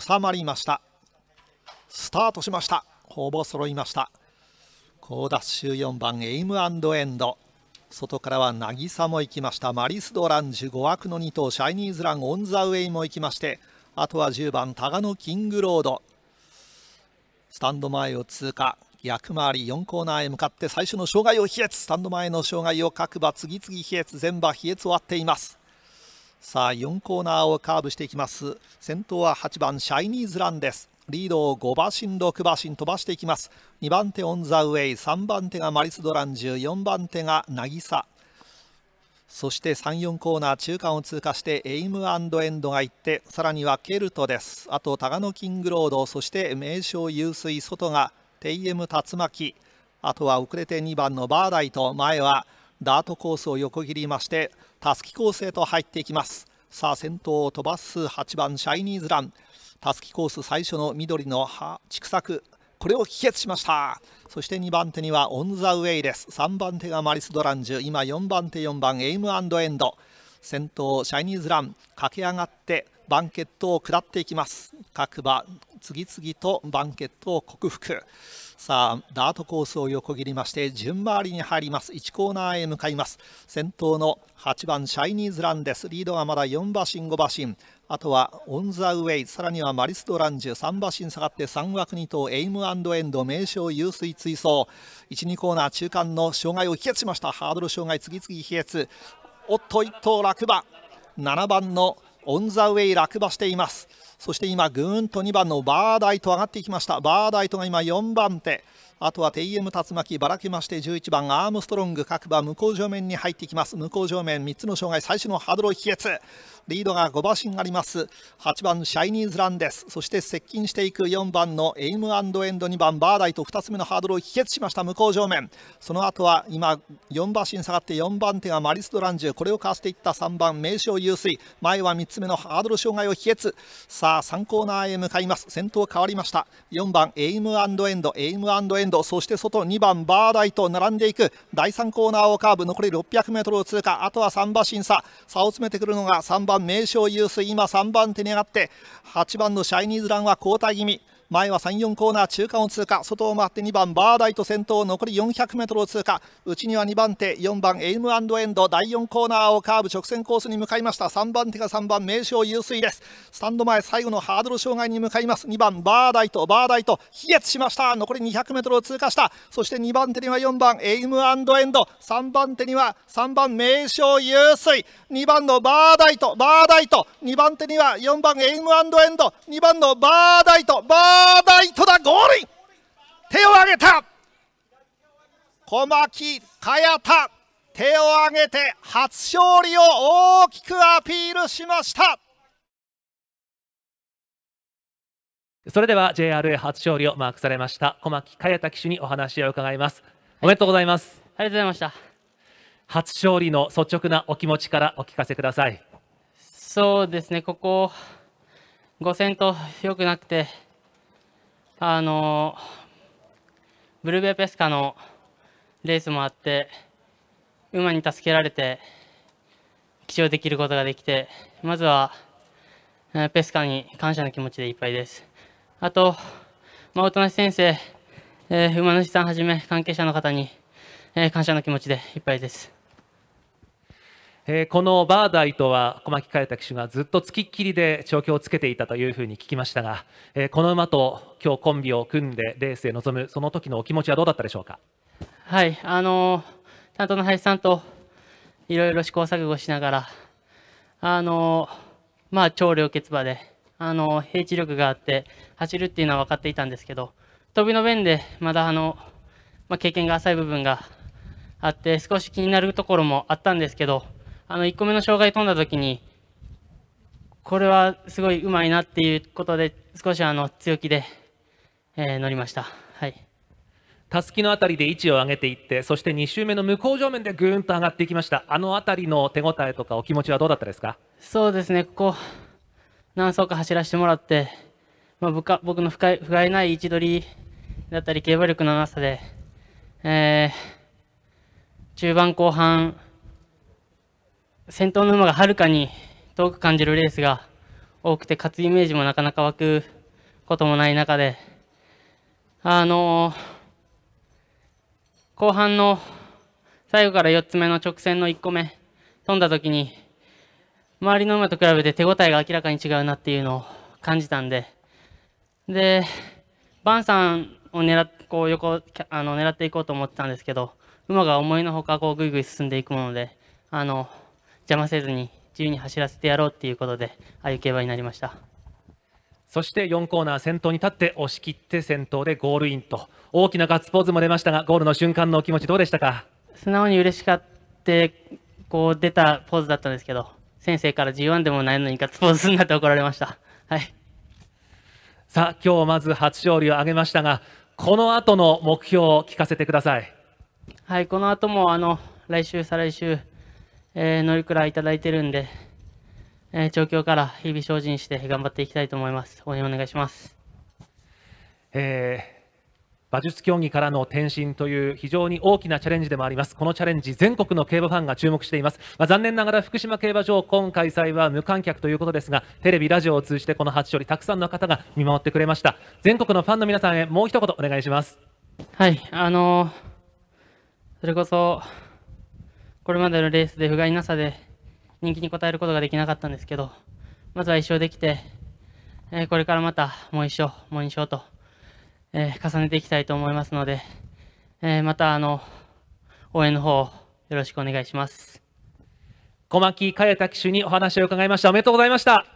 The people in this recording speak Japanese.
収まりましたスタートしましたほぼ揃いました高ダッシュ4番エイムエンド外からは渚も行きましたマリス・ドランジュ5枠の2頭シャイニーズランオン・ザ・ウェイも行きましてあとは10番タガノ・キングロードスタンド前を通過逆回り4コーナーへ向かって最初の障害を飛越スタンド前の障害を各馬次々飛越全馬飛越終わっていますさあ4コーナーをカーブしていきます先頭は8番シャイニーズランですリードを5馬身6馬身飛ばしていきます2番手オン・ザ・ウェイ3番手がマリス・ドランジュ4番手が渚そして34コーナー中間を通過してエイムエンドが行ってさらにはケルトですあと高野キングロードそして名将湧水外がテイエム竜巻あとは遅れて2番のバーダイと前はダートコースを横切りましてタスキコースへと入っていきますさあ先頭を飛ばす8番シャイニーズランタスキコース最初の緑の葉畜作これを棄決しましたそして2番手にはオン・ザ・ウェイです3番手がマリス・ドランジュ今4番手4番エイム・アンド・エンド先頭シャイニーズラン駆け上がってバンケットを下っていきます各馬次々とバンケットを克服さあダートコースを横切りまして順回りに入ります1コーナーへ向かいます先頭の8番シャイニーズランですリードはまだ4馬身5馬身あとはオン・ザ・ウェイ、さらにはマリス・ドランジュ、3馬身下がって3枠2頭、エイム・アンド・エンド、名称、湧水追走、1、2コーナー中間の障害を飛躍しました、ハードル障害、次々飛躍、おっと、1頭落馬、7番のオン・ザ・ウェイ落馬していますそして今ぐーんと2番のバーダイト上がっていきましたバーダイトが今4番手あとは TM 竜巻ばらけまして11番アームストロング各馬向こう上面に入ってきます向こう上面3つの障害最初のハードルを秘訣リードが5馬身あります8番シャイニーズランですそして接近していく4番のエイムエンド2番バーダイと2つ目のハードルを秘訣しました向こう上面その後は今4馬身下がって4番手がマリス・トランジュこれをかわしていった3番名称優水前は3つ目のハードル障害を秘訣さあ3コーナーへ向かいます先頭変わりました4番エイムエンドエイムエンドドそして外2番バーダイと並んでいく第3コーナーをカーブ残り 600m を通過あとは3馬身差差を詰めてくるのが3番名将ユース今3番手に上がって8番のシャイニーズランは交代気味前は34コーナー中間を通過外を回って2番バーダイト先頭残り 400m を通過内には2番手4番エイムエンド第4コーナーをカーブ直線コースに向かいました3番手が3番名将優水ですスタンド前最後のハードル障害に向かいます2番バーダイトバーダイト飛躍しました残り 200m を通過したそして2番手には4番エイムエンド3番手には3番名将優水2番のバーダイトバーダイト2番手には4番エイムエンド2番のバーダイトバーダイトライトだゴール手を挙げた小牧茅田手を挙げて初勝利を大きくアピールしましたそれでは JRA 初勝利をマークされました小牧茅田騎手にお話を伺いますおめでとうございます、はい、ありがとうございました初勝利の率直なお気持ちからお聞かせくださいそうですねここ5戦とよくなくてあのブルベペスカのレースもあって馬に助けられて起乗できることができてまずはペスカに感謝の気持ちでいっぱいです。あと、まあ、音無先生、えー、馬主さんはじめ関係者の方に、え感謝の気持ちでいっぱいです。えー、このバーダイとは小牧開拓氏がずっとつきっきりで調教をつけていたというふうに聞きましたが、えー、この馬と今日コンビを組んでレースへ臨むその時のお気持ちはどうだったでしょうかはいあのー、担当の林さんといろいろ試行錯誤しながらあのまあ超良血馬であの平地力があって走るっていうのは分かっていたんですけど飛びの面でまだあの、まあ、経験が浅い部分があって少し気になるところもあったんですけどあの1個目の障害飛んだ時にこれはすごいうまいなっていうことで少しあの強気で、えー、乗りました。はいたすきの辺りで位置を上げていってそして2周目の向こう上面でぐーんと上がっていきましたあの辺りの手応えとかお気持ちはどうだったですかそうですねここ何走か走らせてもらって、まあ、僕の不甲斐ない位置取りだったり競馬力のなさで、えー、中盤後半先頭の馬がはるかに遠く感じるレースが多くて勝つイメージもなかなか湧くこともない中であの後半の最後から4つ目の直線の1個目飛んだ時に周りの馬と比べて手応えが明らかに違うなっていうのを感じたんででバンさんを狙っこう横あの狙っていこうと思ってたんですけど馬が思いのほかこうぐいぐい進んでいくものであの邪魔せずに自由に走らせてやろうっていうことでああいう競馬になりましたそして4コーナー先頭に立って押し切って先頭でゴールインと大きなガッツポーズも出ましたがゴールの瞬間のお気持ちどうでしたか素直に嬉しかってこう出たポーズだったんですけど先生から G1 でもないのにガッツポーズになって怒られました。はい、さあ今日まず初勝利を挙げましたがこの後の目標を聞かせてください。はいこの後もあの来週再来週えー、乗りくらいいただいてるんで、えー、調教から日々精進して頑張っていきたいと思います。応援お願いします。えー馬術競技からの転身という非常に大きなチャレンジでもありますこのチャレンジ全国の競馬ファンが注目しています、まあ、残念ながら福島競馬場今開催は無観客ということですがテレビラジオを通じてこの初勝利たくさんの方が見守ってくれました全国のファンの皆さんへもう一言お願いしますはいあのー、それこそこれまでのレースで不甲斐なさで人気に応えることができなかったんですけど、まずは1勝できて、えー、これからまたもう1勝、もう2勝と、えー、重ねていきたいと思いますので、えー、またあの応援の方よろしくお願いします。小牧茅田騎手にお話を伺いました。おめでとうございました。